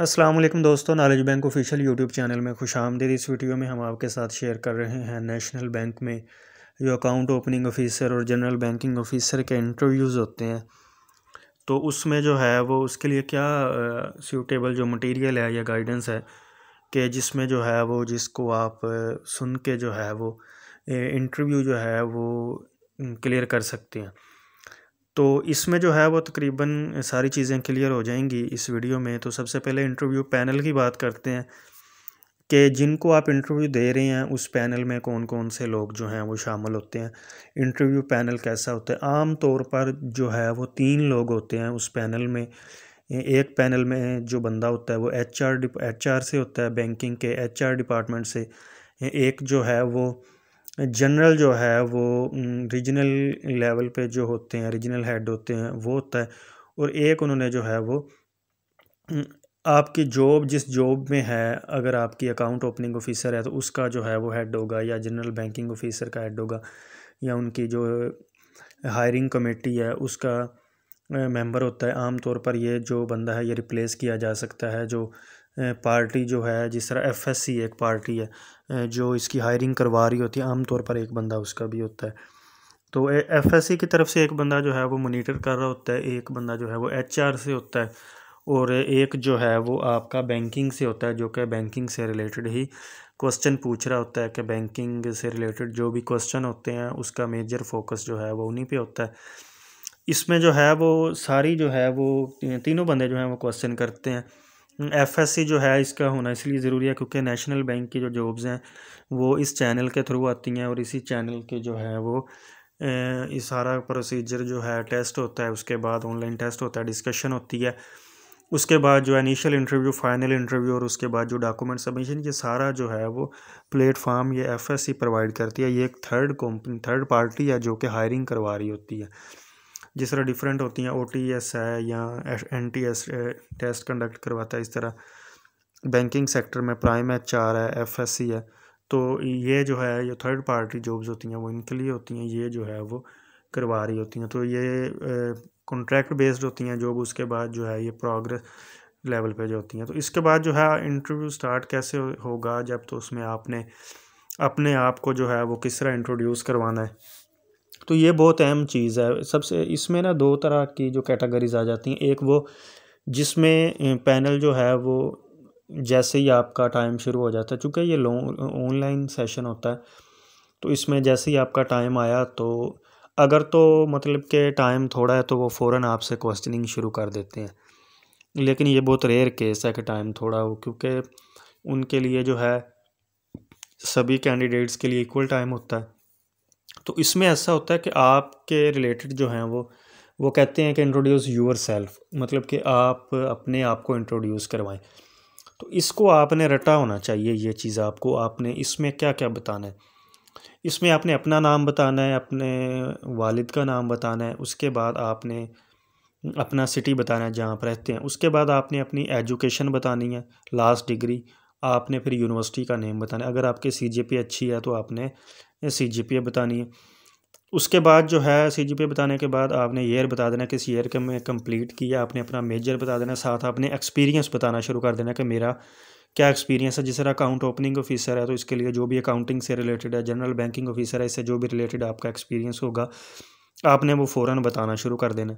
असलम दोस्तों knowledge bank official YouTube channel में खुश आमदीद इस वीडियो में हम आपके साथ शेयर कर रहे हैं नेशनल बैंक में जो अकाउंट ओपनिंग ऑफिसर और जनरल बैंकिंग ऑफिसर के इंटरव्यूज़ होते हैं तो उसमें जो है वो उसके लिए क्या सूटेबल जो मटेरियल है या गाइडेंस है कि जिसमें जो है वो जिसको आप सुन के जो है वो इंटरव्यू जो है वो क्लियर कर सकते हैं तो इसमें जो है वो तकरीबन सारी चीज़ें क्लियर हो जाएंगी इस वीडियो में तो सबसे पहले इंटरव्यू पैनल की बात करते हैं कि जिनको आप इंटरव्यू दे रहे हैं उस पैनल में कौन कौन से लोग जो हैं वो शामिल होते हैं इंटरव्यू पैनल कैसा होता है आम तौर पर जो है वो तीन लोग होते हैं उस पैनल में एक पैनल में जो बंदा होता है वो एच आर से होता है बैंकिंग के एच डिपार्टमेंट से एक जो है वो जनरल जो है वो रीजनल लेवल पे जो होते हैं रीजनल हेड होते हैं वो होता है और एक उन्होंने जो है वो आपकी जॉब जिस जॉब में है अगर आपकी अकाउंट ओपनिंग ऑफिसर है तो उसका जो है वो हेड होगा या जनरल बैंकिंग ऑफिसर का हेड होगा या उनकी जो हायरिंग कमेटी है उसका मेंबर होता है आम तौर पर ये जो बंदा है ये रिप्लेस किया जा सकता है जो पार्टी जो है जिस तरह एफएससी एक पार्टी है जो इसकी हायरिंग करवा रही होती है आमतौर पर एक बंदा उसका भी होता है तो एफएससी की तरफ से एक बंदा जो है वो मोनीटर कर रहा होता है एक बंदा जो है वो एचआर से होता है और एक जो है वो आपका बैंकिंग से होता है जो कि बैंकिंग से रिलेटेड ही क्वेश्चन पूछ रहा होता है कि बैंकिंग से रिलेटेड जो भी क्वेश्चन होते हैं उसका मेजर फोकस जो है वो उन्हीं पे होता है इसमें जो है वो सारी जो है वो तीनों बंदे जो हैं वो क्वेश्चन करते हैं एफएससी हम्म, जो है इसका होना इसलिए ज़रूरी है क्योंकि नेशनल बैंक की जो जॉब्स हैं वो इस चैनल के थ्रू आती हैं और इसी चैनल के जो है वो ये सारा प्रोसीजर जो है टेस्ट होता है उसके बाद ऑनलाइन टेस्ट होता है डिस्कशन होती है उसके बाद जो इनिशियल इंटरव्यू फाइनल इंटरव्यू और उसके बाद जो डॉक्यूमेंट सबमिशन ये सारा जो है वो प्लेटफार्म ये एफएससी प्रोवाइड करती है ये एक थर्ड कंपनी थर्ड पार्टी है जो कि हायरिंग करवा रही होती है जिस तरह डिफरेंट होती हैं ओ है या एन टेस्ट कंडक्ट करवाता है इस तरह बैंकिंग सेक्टर में प्राइम एच आर है एफ एस सी है तो ये जो है ये थर्ड पार्टी जॉब्स होती हैं वो इनके लिए होती हैं ये जो है वो करवा रही होती हैं तो ये कॉन्ट्रैक्ट बेस्ड होती हैं जॉब उसके बाद जो है ये प्रोग्रेस लेवल पे जो होती हैं तो इसके बाद जो है इंटरव्यू स्टार्ट कैसे होगा जब तो उसमें आपने अपने आप को जो है वो किस तरह इंट्रोड्यूस करवाना है तो ये बहुत अहम चीज़ है सबसे इसमें ना दो तरह की जो कैटेगरीज आ जाती हैं एक वो जिसमें पैनल जो है वो जैसे ही आपका टाइम शुरू हो जाता है चूँकि ये ऑनलाइन सेशन होता है तो इसमें जैसे ही आपका टाइम आया तो अगर तो मतलब के टाइम थोड़ा है तो वो फ़ौर आपसे क्वेश्चनिंग शुरू कर देते हैं लेकिन ये बहुत रेयर केस है कि टाइम थोड़ा हो क्योंकि उनके लिए जो है सभी कैंडिडेट्स के लिए इक्वल टाइम होता है तो इसमें ऐसा होता है कि आपके रिलेटेड जो हैं वो वो कहते हैं कि इंट्रोड्यूस यूर सेल्फ मतलब कि आप अपने आप को इंट्रोड्यूस करवाएं तो इसको आपने रटा होना चाहिए ये चीज़ आपको आपने इसमें क्या क्या बताना है इसमें आपने अपना नाम बताना है अपने वालिद का नाम बताना है उसके बाद आपने अपना सिटी बताना है जहाँ आप रहते हैं उसके बाद आपने अपनी एजुकेशन बतानी है लास्ट डिग्री आपने फिर यूनिवर्सिटी का नेम बताना है अगर आपके सी अच्छी है तो आपने सी जी पी ए बतानी है उसके बाद जो है सी जी पी ए बताने के बाद आपने ईयर बता देना किस ईयर के मैं कंप्लीट किया आपने अपना मेजर बता देना साथ आपने एक्सपीरियंस बताना शुरू कर देना कि मेरा क्या एक्सपीरियंस है जिस तरह अकाउंट ओपनिंग ऑफिसर है तो इसके लिए जो भी अकाउंटिंग से रिलेटेड है जनरल बैंकिंग ऑफिसर है इससे जो भी रिलेटेड आपका एक्सपीरियंस होगा आपने वो फ़ौर बताना शुरू कर देना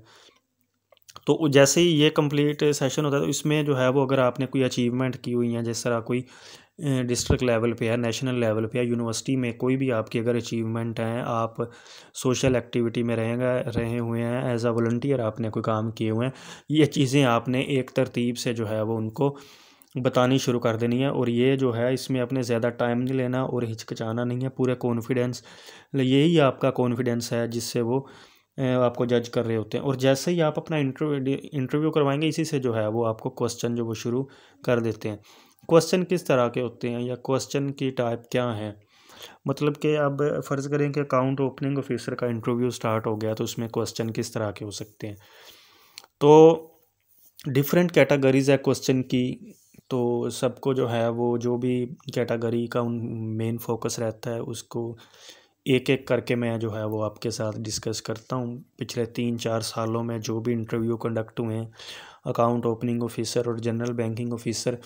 तो जैसे ही ये कंप्लीट सेशन होता है तो इसमें जो है वो अगर आपने कोई अचीवमेंट की हुई है जिस तरह कोई डिस्ट्रिक्ट लेवल पे है नेशनल लेवल पे है यूनिवर्सिटी में कोई भी आपकी अगर अचीवमेंट हैं आप सोशल एक्टिविटी में रहेंगे रहे हुए हैं एज अ वॉल्टियर आपने कोई काम किए हुए हैं ये चीज़ें आपने एक तरतीब से जो है वो उनको बतानी शुरू कर देनी है और ये जो है इसमें अपने ज़्यादा टाइम नहीं लेना और हिचकिचाना नहीं है पूरे कॉन्फिडेंस यही आपका कॉन्फिडेंस है जिससे वो आपको जज कर रहे होते हैं और जैसे ही आप अपना इंटरव्यू इंटरव्यू करवाएंगे इसी से जो है वो आपको क्वेश्चन जो वो शुरू कर देते हैं क्वेश्चन किस तरह के होते हैं या क्वेश्चन की टाइप क्या है मतलब कि अब फ़र्ज़ करें कि अकाउंट ओपनिंग ऑफिसर का इंटरव्यू स्टार्ट हो गया तो उसमें क्वेश्चन किस तरह के हो सकते हैं तो डिफरेंट कैटेगरीज है क्वेश्चन की तो सबको जो है वो जो भी कैटेगरी का उन मेन फोकस रहता है उसको एक एक करके मैं जो है वो आपके साथ डिस्कस करता हूँ पिछले तीन चार सालों में जो भी इंटरव्यू कंडक्ट हुए हैं अकाउंट ओपनिंग ऑफिसर और जनरल बैंकिंग ऑफिसर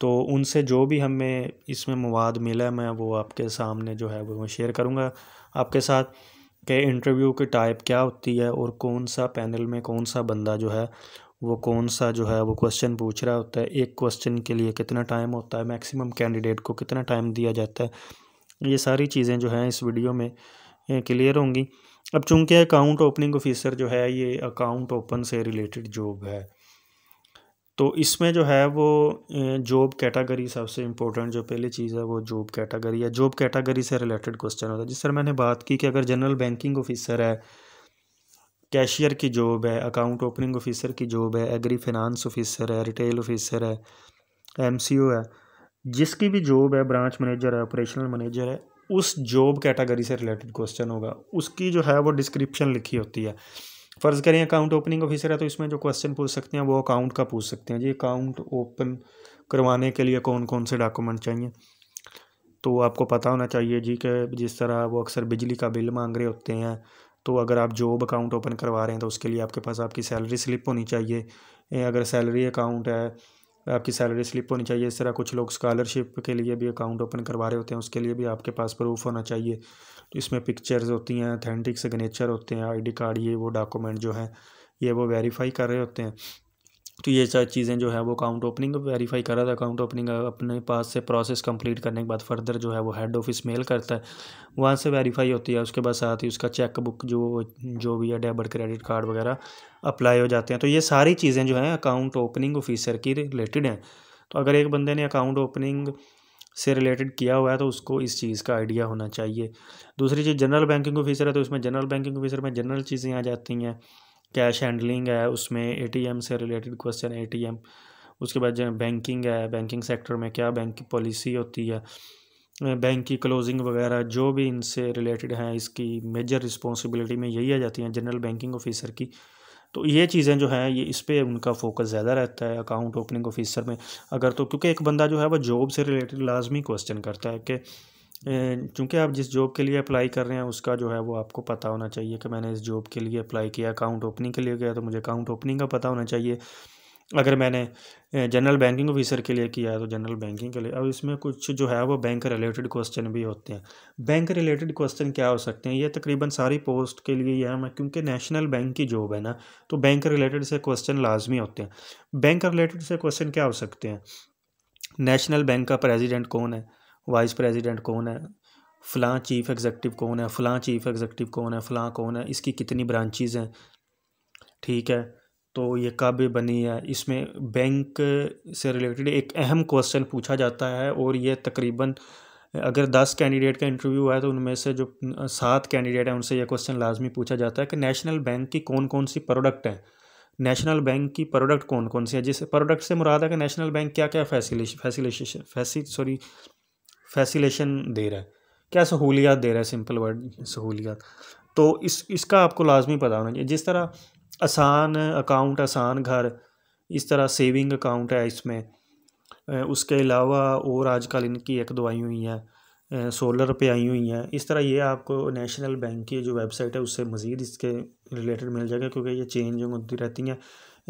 तो उनसे जो भी हमें इसमें मवाद मिला मैं वो आपके सामने जो है वो शेयर करूँगा आपके साथ के इंटरव्यू की टाइप क्या होती है और कौन सा पैनल में कौन सा बंदा जो है वो कौन सा जो है वो क्वेश्चन पूछ रहा होता है एक क्वेश्चन के लिए कितना टाइम होता है मैक्सिमम कैंडिडेट को कितना टाइम दिया जाता है ये सारी चीज़ें जो हैं इस वीडियो में क्लियर होंगी अब चूंकि अकाउंट ओपनिंग ऑफिसर जो है ये अकाउंट ओपन से रिलेटेड जॉब है तो इसमें जो है वो जॉब कैटेगरी सबसे इम्पोर्टेंट जो पहली चीज़ है वो जॉब कैटेगरी है जॉब कैटेगरी से रिलेटेड क्वेश्चन होता है जिस तरह मैंने बात की कि अगर जनरल बैंकिंग ऑफिसर है कैशियर की जॉब है अकाउंट ओपनिंग ऑफिसर की जॉब है एग्री फिनांस ऑफिसर है रिटेल ऑफिसर है एम है जिसकी भी जॉब है ब्रांच मैनेजर है ऑपरेशनल मैनेजर है उस जॉब कैटेगरी से रिलेटेड क्वेश्चन होगा उसकी जो है वो डिस्क्रिप्शन लिखी होती है फ़र्ज़ करें अकाउंट ओपनिंग ऑफिसर है तो इसमें जो क्वेश्चन पूछ सकते हैं वो अकाउंट का पूछ सकते हैं जी अकाउंट ओपन करवाने के लिए कौन कौन से डॉक्यूमेंट चाहिए तो आपको पता होना चाहिए जी कि जिस तरह वो अक्सर बिजली का बिल मांग रहे होते हैं तो अगर आप जॉब अकाउंट ओपन करवा रहे हैं तो उसके लिए आपके पास आपकी सैलरी स्लिप होनी चाहिए अगर सैलरी अकाउंट है आपकी सैलरी स्लिप होनी चाहिए इस तरह कुछ लोग स्कॉलरशिप के लिए भी अकाउंट ओपन करवा रहे होते हैं उसके लिए भी आपके पास प्रूफ होना चाहिए तो इसमें पिक्चर्स होती हैं अथेंटिक सिग्नेचर होते हैं आईडी कार्ड ये वो डॉक्यूमेंट जो है ये वो वेरीफाई कर रहे होते हैं तो ये सारी चीज़ें जो है वो अकाउंट ओपनिंग वेरीफाई करा था अकाउंट ओपनिंग अपने पास से प्रोसेस कंप्लीट करने के बाद फर्दर जो है वो हेड ऑफिस मेल करता है वहाँ से वेरीफाई होती है उसके बाद साथ ही उसका चेक बुक जो जो भी है डेबिट क्रेडिट कार्ड वगैरह अप्लाई हो जाते हैं तो ये सारी चीज़ें जो हैं अकाउंट ओपनिंग ऑफिसर की रिलेटेड हैं तो अगर एक बंदे ने अकाउंट ओपनिंग से रिलेटेड किया हुआ है तो उसको इस चीज़ का आइडिया होना चाहिए दूसरी चीज़ जनरल बैंकिंग ऑफिसर है तो उसमें जनरल बैंकिंग ऑफिसर में जनरल चीज़ें आ जाती हैं कैश हैंडलिंग है उसमें एटीएम से रिलेटेड क्वेश्चन है एटीएम उसके बाद जो बैंकिंग है बैंकिंग सेक्टर में क्या बैंक की पॉलिसी होती है बैंक की क्लोजिंग वगैरह जो भी इनसे रिलेटेड हैं इसकी मेजर रिस्पॉन्सिबिलिटी में यही आ जाती हैं जनरल बैंकिंग ऑफिसर की तो ये चीज़ें जो हैं ये इस पर उनका फोकस ज़्यादा रहता है अकाउंट ओपनिंग ऑफिसर में अगर तो क्योंकि एक बंदा जो है वह जॉब से रिलेटेड लाजमी क्वेश्चन करता है कि चूँकि आप जिस जॉब के लिए अप्लाई कर रहे हैं उसका जो है वो आपको पता होना चाहिए कि मैंने इस जॉब के लिए अप्लाई किया अकाउंट ओपनिंग के लिए गया तो मुझे अकाउंट ओपनिंग का पता होना चाहिए अगर मैंने जनरल बैंकिंग ऑफिसर के लिए किया है तो जनरल बैंकिंग के लिए अब इसमें कुछ जो है वो बैंक रिलेटेड क्वेश्चन भी होते हैं बैंक रिलेटेड क्वेश्चन क्या हो सकते हैं ये तकरीबन सारी पोस्ट के लिए यह है क्योंकि नेशनल बैंक की जॉब है ना तो बैंक रिलेटेड से क्वेश्चन लाजमी होते हैं बैंक रिलेटेड से क्वेश्चन क्या हो सकते हैं नेशनल बैंक का प्रेजिडेंट कौन है वाइस प्रेसिडेंट कौन है फ़लाँ चीफ़ एग्जेक्टिव कौन है फ़लाँ चीफ़ एग्जेक्टिव कौन है फ़लाँ कौन है इसकी कितनी ब्रांचेज हैं ठीक है तो ये कब बनी है इसमें बैंक से रिलेटेड एक अहम क्वेश्चन पूछा जाता है और ये तकरीबन अगर दस कैंडिडेट का इंटरव्यू है तो उनमें से जो सात कैंडिडेट हैं उनसे यह क्वेश्चन लाजमी पूछा जाता है कि नेशनल बैंक की कौन कौन सी प्रोडक्ट हैं नेशनल बैंक की प्रोडक्ट कौन कौन सी है जिस प्रोडक्ट से मुराद है कि नेशनल बैंक क्या क्या फैसिलेशन फैसिलेश फैसी सॉरी फैसिलेशन दे रहा है क्या सहूलियात दे रहा है सिंपल वर्ड सहूलियात तो इस इसका आपको लाजमी पता होना चाहिए जिस तरह आसान अकाउंट आसान घर इस तरह सेविंग अकाउंट है इसमें उसके अलावा और आजकल इनकी एक दो आई हुई हैं सोलर पे आई हुई हैं इस तरह ये आपको नेशनल बैंक की जो वेबसाइट है उससे मज़ीद इसके रिलेटेड मिल जाएगा क्योंकि ये चेंज होती रहती हैं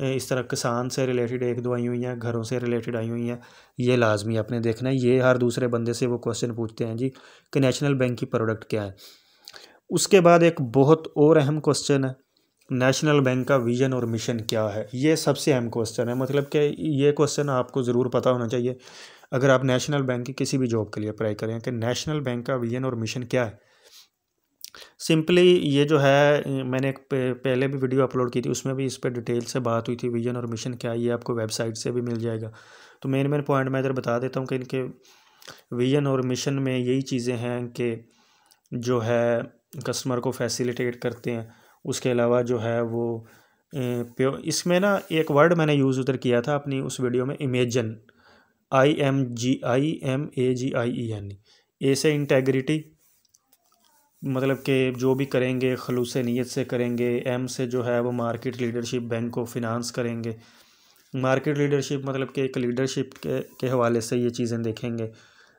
इस तरह किसान से रिलेटेड एक दो आई हुई हैं घरों से रिलेटेड आई हुई हैं ये लाजमी आपने देखना है ये हर दूसरे बंदे से वो क्वेश्चन पूछते हैं जी कि नेशनल बैंक की प्रोडक्ट क्या है उसके बाद एक बहुत और अहम क्वेश्चन है नेशनल बैंक का विजन और मिशन क्या है ये सबसे अहम क्वेश्चन है मतलब कि ये क्वेश्चन आपको ज़रूर पता होना चाहिए अगर आप नेशनल बैंक की किसी भी जॉब के लिए अप्लाई करें कि नेशनल बैंक का विजन और मिशन क्या है सिंपली ये जो है मैंने एक पहले भी वीडियो अपलोड की थी उसमें भी इस पर डिटेल से बात हुई थी विजन और मिशन क्या ये आपको वेबसाइट से भी मिल जाएगा तो मेन मेन पॉइंट मैं इधर बता देता हूँ कि इनके विजन और मिशन में यही चीज़ें हैं कि जो है कस्टमर को फैसिलिटेट करते हैं उसके अलावा जो है वो इसमें ना एक वर्ड मैंने यूज़ उधर किया था अपनी उस वीडियो में imagine I M G I M A G I E N A से इंटेग्रिटी मतलब कि जो भी करेंगे खलूस नीयत से करेंगे एम से जो है वो मार्केट लीडरशिप बैंक को फिनांस करेंगे मार्केट लीडरशिप मतलब कि एक लीडरशिप के, के हवाले से ये चीज़ें देखेंगे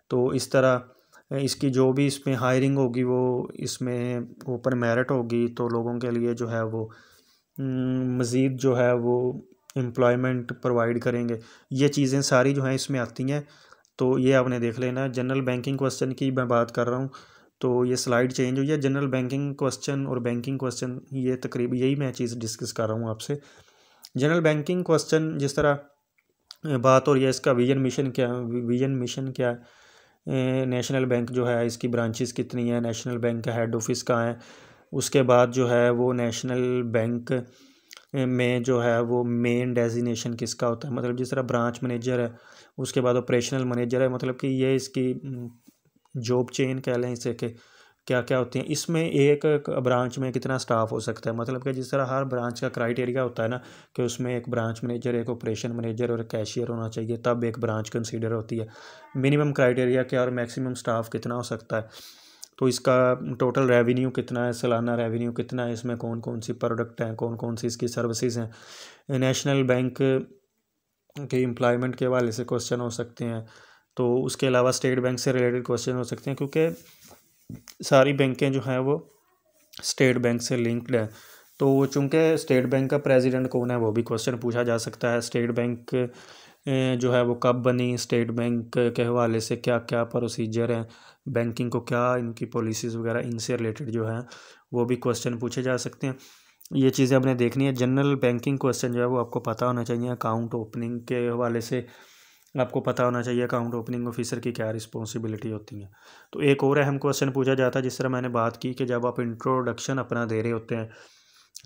तो इस तरह इसकी जो भी इसमें हायरिंग होगी वो इसमें ऊपर मेरिट होगी तो लोगों के लिए जो है वो हम्म, मज़ीद जो है वो एम्प्लॉयमेंट प्रोवाइड करेंगे ये चीज़ें सारी जो हैं इसमें आती हैं तो ये आपने देख लेना जनरल बैंकिंग क्वेश्चन की मैं बात कर रहा हूँ तो ये स्लाइड चेंज हुई है जनरल बैंकिंग क्वेश्चन और बैंकिंग क्वेश्चन ये तकरीब यही मैं चीज़ डिस्कस कर रहा हूँ आपसे जनरल बैंकिंग क्वेश्चन जिस तरह बात हो रही है इसका विजन मिशन क्या है विजन मिशन क्या है नेशनल बैंक जो है इसकी ब्रांचेस कितनी है नेशनल बैंक का हेड ऑफिस कहाँ है उसके बाद जो है वो नेशनल बैंक में जो है वो मेन डेजिनेशन किसका होता है मतलब जिस तरह ब्रांच मैनेजर है उसके बाद ऑपरेशनल मैनेजर है मतलब कि ये इसकी जॉब चेन कह लें इसे के क्या क्या होती हैं इसमें एक ब्रांच में कितना स्टाफ हो सकता है मतलब कि जिस तरह हर ब्रांच का क्राइटेरिया होता है ना कि उसमें एक ब्रांच मैनेजर एक ऑपरेशन मैनेजर और कैशियर होना चाहिए तब एक ब्रांच कंसीडर होती है मिनिमम क्राइटेरिया क्या और मैक्सिमम स्टाफ कितना हो सकता है तो इसका टोटल रेवेन्यू कितना है सालाना रेवेन्यू कितना है इसमें कौन कौन सी प्रोडक्ट हैं कौन कौन सी इसकी सर्विसेज हैं नेशनल बैंक के एम्प्लॉयमेंट के हवाले से क्वेश्चन हो सकते हैं तो उसके अलावा स्टेट बैंक से रिलेटेड क्वेश्चन हो सकते हैं क्योंकि सारी बैंकें जो हैं वो स्टेट बैंक से लिंक्ड है तो चूँकि स्टेट बैंक का प्रेसिडेंट कौन है वो भी क्वेश्चन पूछा जा सकता है स्टेट बैंक जो है वो कब बनी स्टेट बैंक के हवाले से क्या क्या प्रोसीजर हैं बैंकिंग को क्या इनकी पॉलिसीज़ वगैरह इनसे रिलेटेड जो है वो भी क्वेश्चन पूछे जा सकते हैं ये चीज़ें आपने देखनी है जनरल बैंकिंग क्वेश्चन जो है वो आपको पता होना चाहिए अकाउंट ओपनिंग के हवाले से आपको पता होना चाहिए अकाउंट ओपनिंग ऑफिसर की क्या रिस्पॉन्सिबिलिटी होती है तो एक और अहम क्वेश्चन पूछा जाता है जिस तरह मैंने बात की कि जब आप इंट्रोडक्शन अपना दे रहे होते हैं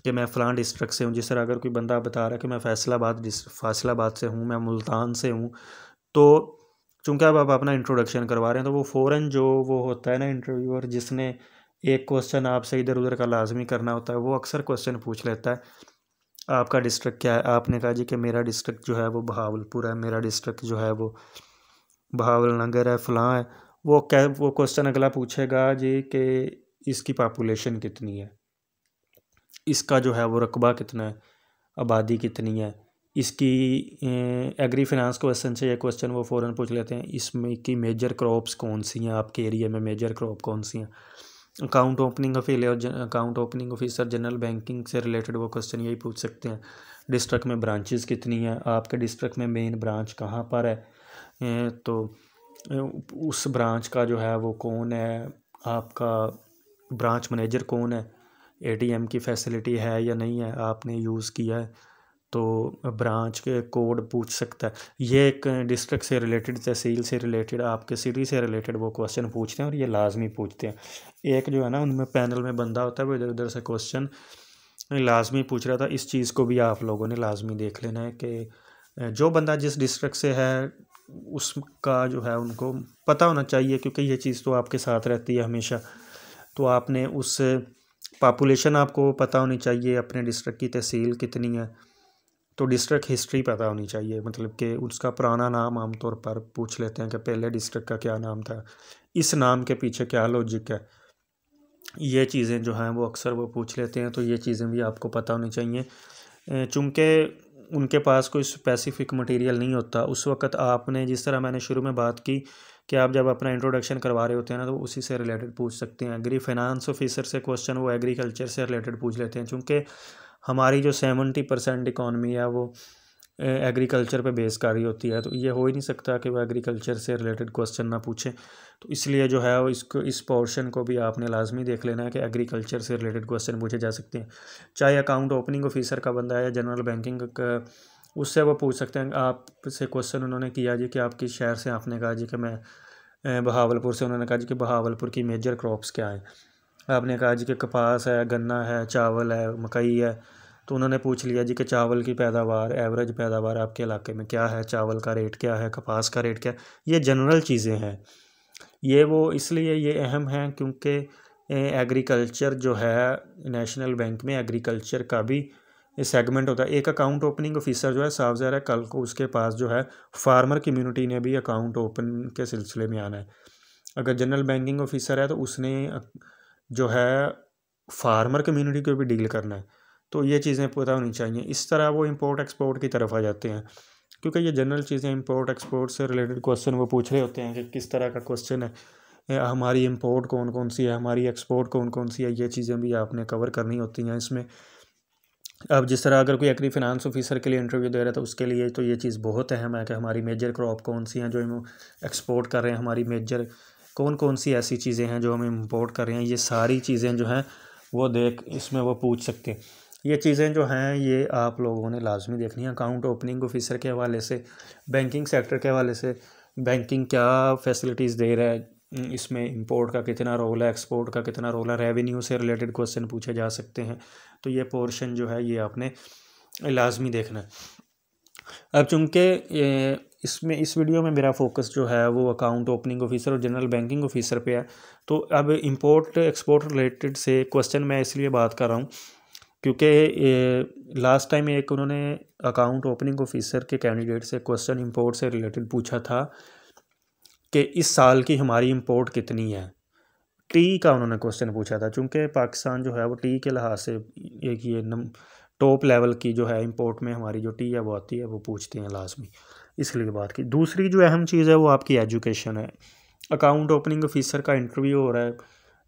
कि मैं फ़लां डिस्ट्रिक्ट से हूँ जिस तरह अगर कोई बंदा बता रहा है कि मैं फैसलाबाद फैसलाबाद से हूँ मैं मुल्तान से हूँ तो चूँकि अब आप अपना इंट्रोडक्शन करवा रहे हैं तो वो फ़ौर जो वो होता है ना इंटरव्यूअर जिसने एक क्वेश्चन आपसे इधर उधर का लाजमी करना होता है वो अक्सर क्वेश्चन पूछ लेता है आपका डिस्ट्रिक्ट क्या है आपने कहा जी कि मेरा डिस्ट्रिक्ट जो है वो बहावलपुर है मेरा डिस्ट्रिक्ट जो है वो बहावल नगर है फ़लाँ है वो क्या वो क्वेश्चन अगला पूछेगा जी कि इसकी पापुलेशन कितनी है इसका जो है वो रकबा कितना है आबादी कितनी है इसकी एग्री फिनांस क्वेश्चन से ये क्वेश्चन वो फ़ौरन पूछ लेते हैं इसमें की मेजर क्रॉप्स कौन सी हैं आपके एरिया में मेजर क्रॉप कौन सी हैं अकाउंट ओपनिंग अफील account opening officer general banking से रिलेटेड वो क्वेश्चन यही पूछ सकते हैं डिस्ट्रिक्ट में ब्रांचेस कितनी हैं आपके डिस्ट्रिक्ट में मेन ब्रांच कहाँ पर है तो उस ब्रांच का जो है वो कौन है आपका ब्रांच मैनेजर कौन है एटीएम की फैसिलिटी है या नहीं है आपने यूज़ किया है तो ब्रांच के कोड पूछ सकता है ये एक डिस्ट्रिक्ट से रिलेटेड तहसील से रिलेटेड आपके सिटी से रिलेटेड वो क्वेश्चन पूछते हैं और ये लाजमी पूछते हैं एक जो है ना उनमें पैनल में बंदा होता है वो इधर उधर से क्वेश्चन लाजमी पूछ रहा था इस चीज़ को भी आप लोगों ने लाजमी देख लेना है कि जो बंदा जिस डिस्ट्रिक्ट से है उसका जो है उनको पता होना चाहिए क्योंकि ये चीज़ तो आपके साथ रहती है हमेशा तो आपने उस पापुलेशन आपको पता होनी चाहिए अपने डिस्ट्रिक्ट की तहसील कितनी है तो डिस्ट्रिक्ट हिस्ट्री पता होनी चाहिए मतलब कि उसका पुराना नाम आमतौर पर पूछ लेते हैं कि पहले डिस्ट्रिक्ट का क्या नाम था इस नाम के पीछे क्या लॉजिक है ये चीज़ें जो हैं वो अक्सर वो पूछ लेते हैं तो ये चीज़ें भी आपको पता होनी चाहिए चूँकि उनके पास कोई स्पेसिफिक मटेरियल नहीं होता उस वक्त आपने जिस तरह मैंने शुरू में बात की कि आप जब अपना इंट्रोडक्शन करवा रहे होते हैं ना तो उसी से रिलेटेड पूछ सकते हैं एग्री फाइनेंस ऑफिसर से क्वेश्चन वो एग्रीकल्चर से रिलेटेड पूछ लेते हैं चूँकि हमारी जो सेवेंटी परसेंट इकॉनमी है वो एग्रीकल्चर पे बेस कर रही होती है तो ये हो ही नहीं सकता कि वो एग्रीकल्चर से रिलेटेड क्वेश्चन ना पूछे तो इसलिए जो है वो इसको इस पोर्शन को भी आपने लाजमी देख लेना है कि एग्रीकल्चर से रिलेटेड क्वेश्चन पूछे जा सकते हैं चाहे अकाउंट ओपनिंग ऑफिसर का बंदा है या जनरल बैंकिंग का उससे वो पूछ सकते हैं आपसे क्वेश्चन उन्होंने किया जी कि आप किस शहर से आपने कहा जी कि मैं बहावलपुर से उन्होंने कहा जी कि बहावलपुर की मेजर क्रॉप्स क्या हैं आपने कहा जी कि कपास है गन्ना है चावल है मकई है तो उन्होंने पूछ लिया जी कि चावल की पैदावार एवरेज पैदावार आपके इलाके में क्या है चावल का रेट क्या है कपास का रेट क्या है ये जनरल चीज़ें हैं ये वो इसलिए ये अहम हैं क्योंकि एग्रीकल्चर जो है नेशनल बैंक में एग्रीकल्चर का भी सेगमेंट होता है एक अकाउंट ओपनिंग ऑफिसर जो है साफ ज़ाहिर है कल को उसके पास जो है फार्मर कम्युनिटी ने भी अकाउंट ओपन के सिलसिले में आना है अगर जनरल बैंकिंग ऑफिसर है तो उसने जो है फार्मर कम्युनिटी को भी डील करना है तो ये चीज़ें पता होनी चाहिए इस तरह वो इम्पोर्ट एक्सपोर्ट की तरफ आ जाते हैं क्योंकि ये जनरल चीज़ें इम्पोर्ट एक्सपोर्ट से रिलेटेड क्वेश्चन वो पूछ रहे होते हैं कि किस तरह का क्वेश्चन है हमारी इम्पोर्ट कौन कौन सी है हमारी एक्सपोर्ट कौन कौन सी है ये चीज़ें भी आपने कवर करनी होती हैं इसमें अब जिस तरह अगर कोई एग्री फिनांस ऑफिसर के लिए इंटरव्यू दे रहा है तो उसके लिए तो ये चीज़ बहुत अहम है कि हमारी मेजर क्रॉप कौन सी हैं जो हम एक्सपोर्ट कर रहे हैं हमारी मेजर कौन कौन सी ऐसी चीज़ें हैं जो हम इम्पोर्ट कर रहे हैं ये सारी चीज़ें जो हैं वो देख इसमें वो पूछ सकते हैं ये चीज़ें जो हैं ये आप लोगों ने लाजमी देखनी है अकाउंट ओपनिंग ऑफिसर के हवाले से बैंकिंग सेक्टर के हवाले से बैंकिंग क्या फैसिलिटीज़ दे रहा है हम्म, इसमें इंपोर्ट का कितना रोल है एक्सपोर्ट का कितना रोल है रेवेन्यू से रिलेटेड क्वेश्चन पूछे जा सकते हैं तो ये पोर्शन जो है ये आपने लाजमी देखना है अब चूँकि इसमें इस वीडियो में मेरा फोकस जो है वो अकाउंट ओपनिंग ऑफिसर और जनरल बैंकिंग ऑफिसर पे है तो अब इंपोर्ट एक्सपोर्ट रिलेटेड से क्वेश्चन मैं इसलिए बात कर रहा हूँ क्योंकि लास्ट टाइम एक उन्होंने अकाउंट ओपनिंग ऑफिसर के कैंडिडेट से क्वेश्चन इम्पोर्ट से रिलेटेड पूछा था कि इस साल की हमारी इम्पोर्ट कितनी है टी का उन्होंने क्वेश्चन पूछा था चूँकि पाकिस्तान जो है वो टी के लिहाज से एक ये टॉप लेवल की जो है इम्पोर्ट में हमारी जो टी है वो आती है वो पूछते हैं लाजमी इसलिए बात की दूसरी जो अहम चीज़ है वो आपकी एजुकेशन है अकाउंट ओपनिंग ऑफिसर का इंटरव्यू हो रहा है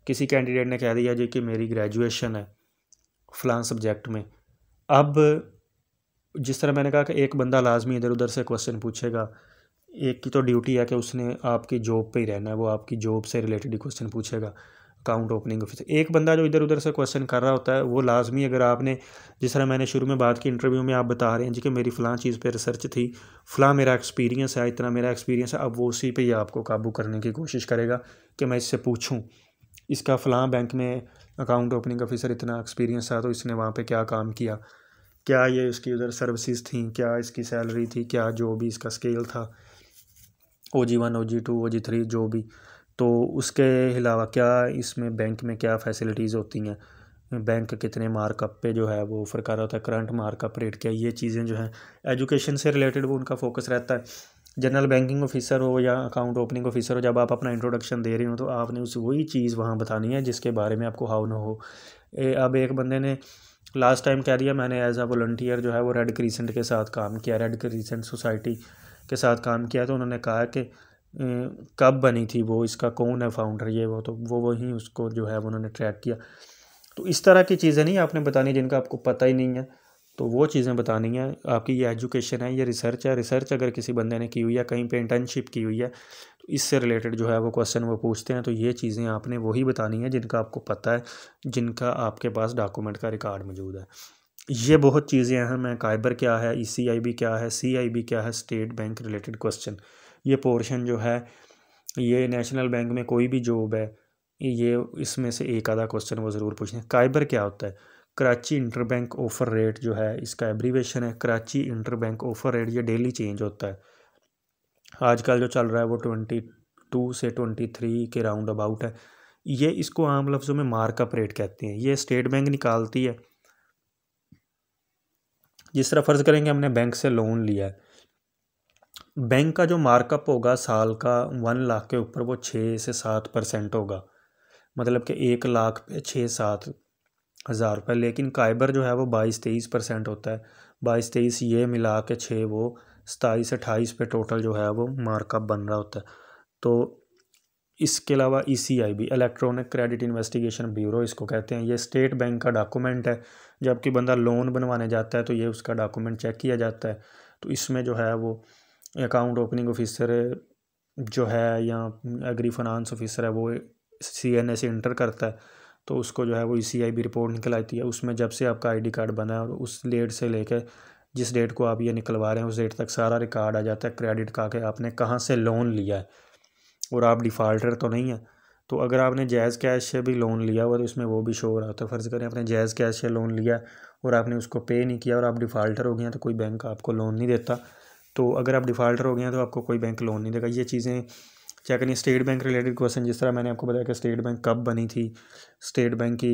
किसी कैंडिडेट ने कह दिया जी कि मेरी ग्रेजुएशन है फ़लां सब्जेक्ट में अब जिस तरह मैंने कहा कि एक बंदा लाजमी इधर उधर से क्वेश्चन पूछेगा एक की तो ड्यूटी है कि उसने आपकी जॉब पे ही रहना है वो आपकी जॉब से रिलेटेड ही क्वेश्चन पूछेगा काउंट ओपनिंग ऑफिसर एक बंदा जो इधर उधर से क्वेश्चन कर रहा होता है वो लाजमी अगर आपने जिस तरह मैंने शुरू में बात की इंटरव्यू में आप बता रहे हैं जी कि मेरी फ़लाँ चीज़ पर रिसर्च थी फ़लाँ मेरा एक्सपीरियंस है इतना मेरा एक्सपीरियंस है अब वो उसी पर ही आपको काबू करने की कोशिश करेगा कि मैं इससे पूछूँ इसका फ़लाँ बैंक में अकाउंट ओपनिंग ऑफिसर इतना एक्सपीरियंस था तो इसने वहाँ पर क्या काम किया क्या ये इसकी उधर सर्विसज थी क्या इसकी सैलरी थी क्या जो भी इसका स्केल था O G one O G two O G three जो भी तो उसके अलावा क्या इसमें बैंक में क्या फैसिलिटीज़ होती हैं बैंक कितने मार्कअप पे जो है वो ऑफ़र कर रहा होता है करंट मार्कअप रेट क्या ये चीज़ें जो हैं एजुकेशन से रिलेटेड वो उनका फोकस रहता है जनरल बैंकिंग ऑफिसर हो या अकाउंट ओपनिंग ऑफिसर हो जब आप अपना इंट्रोडक्शन दे रही हो तो आपने उस वही चीज़ वहाँ बतानी है जिसके बारे में आपको हाउ ना हो ए, अब एक बंदे ने लास्ट टाइम कह दिया मैंने एज अ वॉल्टियर जो है वो रेड क्रीसेंट के साथ काम किया रेड क्रीसेंट सोसाइटी के साथ काम किया तो उन्होंने कहा कि कब बनी थी वो इसका कौन है फाउंडर ये वो तो वो वहीं उसको जो है उन्होंने ट्रैक किया तो इस तरह की चीज़ें नहीं आपने बतानी जिनका आपको पता ही नहीं है तो वो चीज़ें बतानी है आपकी ये एजुकेशन है ये रिसर्च है रिसर्च अगर किसी बंदे ने की हुई है कहीं पे इंटर्नशिप की हुई है तो इससे रिलेटेड जो है वो क्वेश्चन वो पूछते हैं तो ये चीज़ें आपने वही बतानी है जिनका आपको पता है जिनका आपके पास डॉक्यूमेंट का रिकॉर्ड मौजूद है ये बहुत चीज़ें हैं मैं काइबर क्या है ई e क्या है सी क्या है स्टेट बैंक रिलेटेड क्वेश्चन ये पोर्शन जो है ये नेशनल बैंक में कोई भी जॉब है ये इसमें से एक आधा क्वेश्चन वो ज़रूर पूछें काइबर क्या होता है Karachi inter bank offer rate जो है इसका एब्रीवेशन है Karachi inter bank offer rate ये डेली चेंज होता है आजकल जो चल रहा है वो ट्वेंटी टू से ट्वेंटी थ्री के राउंड अबाउट है ये इसको आम लफ्ज़ों में मार्कअप रेट कहते हैं ये स्टेट बैंक निकालती है जिस तरह फ़र्ज़ करेंगे हमने बैंक से लोन लिया है बैंक का जो मार्कअप होगा साल का वन लाख के ऊपर वो छः से सात परसेंट होगा मतलब कि एक लाख पे छः सात हज़ार रुपये लेकिन काइबर जो है वो बाईस तेईस परसेंट होता है बाईस तेईस ये मिला के छः वो सताईस अट्ठाईस पे टोटल जो है वो मार्कअप बन रहा होता है तो इसके अलावा E C I B electronic credit investigation bureau इसको कहते हैं ये स्टेट बैंक का डॉक्यूमेंट है जबकि बंदा लोन बनवाने जाता है तो ये उसका डॉक्यूमेंट चेक किया जाता है तो इसमें जो है वो अकाउंट ओपनिंग ऑफिसर जो है या एग्री फाइनेंस ऑफिसर है वो सी एन एस इंटर करता है तो उसको जो है वो ई सी आई बी रिपोर्ट निकल आती है उसमें जब से आपका आई डी कार्ड बना है और उस डेट से लेकर जिस डेट को आप ये निकलवा रहे हैं उस डेट तक सारा रिकॉर्ड आ जाता है क्रेडिट का के आपने कहाँ से लोन लिया है और आप डिफ़ाल्टर तो नहीं है तो अगर आपने जायज़ कैश से भी लोन लिया हुआ तो उसमें वो भी शो हो रहा होता है फ़र्ज़ करें आपने जायज़ कैश से लोन लिया और आपने उसको पे नहीं किया और आप डिफ़ाल्टर हो गए तो कोई बैंक आपको लोन नहीं देता तो अगर आप डिफ़ाल्टर हो गए हैं तो आपको कोई बैंक लोन नहीं देगा ये चीज़ें क्या करें स्टेट बैंक रिलेटेड क्वेश्चन जिस तरह मैंने आपको बताया कि स्टेट बैंक कब बनी थी स्टेट बैंक की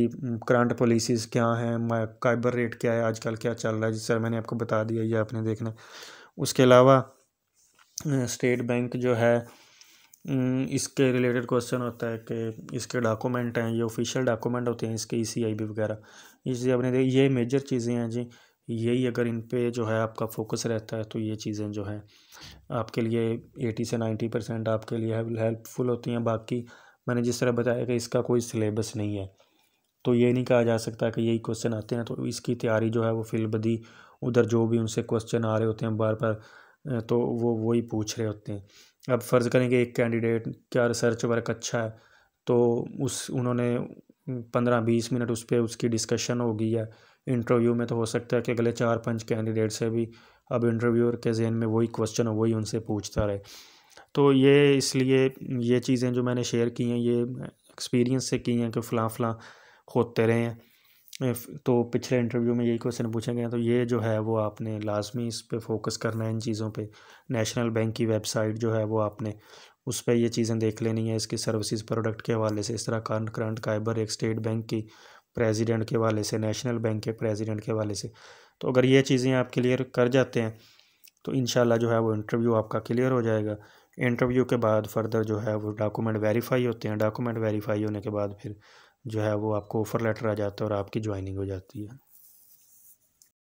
करंट पॉलिसीज़ क्या हैं काइबर रेट क्या है आजकल क्या चल रहा है जिस तरह मैंने आपको बता दिया ये आपने देखना उसके अलावा स्टेट बैंक जो है इसके रिलेटेड क्वेश्चन होता है कि इसके डॉक्यूमेंट हैं ये ऑफिशियल डॉक्यूमेंट होते हैं इसके ई सी आई बी वगैरह ये चीज़ें आपने ये मेजर चीज़ें हैं जी यही अगर इन पे जो है आपका फोकस रहता है तो ये चीज़ें जो हैं आपके लिए एटी से नाइन्टी परसेंट आपके लिए हेल्पफुल होती हैं बाकी मैंने जिस तरह बताया कि इसका कोई सिलेबस नहीं है तो ये नहीं कहा जा सकता कि यही क्वेश्चन आते हैं तो इसकी तैयारी जो है वो फिलबदी उधर जो भी उनसे क्वेश्चन आ रहे होते हैं बार बार तो वो वही पूछ रहे होते हैं अब फ़र्ज़ करें कि एक कैंडिडेट क्या रिसर्च वर्क अच्छा है तो उस उन्होंने पंद्रह बीस मिनट उस पर उसकी डिस्कशन हो गई है इंटरव्यू में तो हो सकता है कि अगले चार पांच कैंडिडेट से भी अब इंटरव्यूअर के जहन में वही क्वेश्चन हो वही उनसे पूछता रहे तो ये इसलिए ये चीज़ें जो मैंने शेयर की हैं ये एक्सपीरियंस से की हैं कि फ़लाँ फ़लाँ होते रहे हैं तो पिछले इंटरव्यू में यही क्वेश्चन पूछे गए तो ये जो है वो आपने लाजमी इस पर फोकस करना है इन चीज़ों पर नेशनल बैंक की वेबसाइट जो है वो आपने उस पर ये चीज़ें देख लेनी है इसकी सर्विसेज प्रोडक्ट के हवाले से इस तरह करंट करंट काइबर एक स्टेट बैंक की प्रेसिडेंट के वाले से नेशनल बैंक के प्रेसिडेंट के वाले से तो अगर ये चीज़ें आप क्लियर कर जाते हैं तो इन जो है वो इंटरव्यू आपका क्लियर हो जाएगा इंटरव्यू के बाद फर्दर जो है वो डॉक्यूमेंट वेरीफाई होते हैं डॉक्यूमेंट वेरीफाई होने के बाद फिर जो है वो आपको ऑफ़र लेटर आ जाता है और आपकी ज्वाइनिंग हो जाती है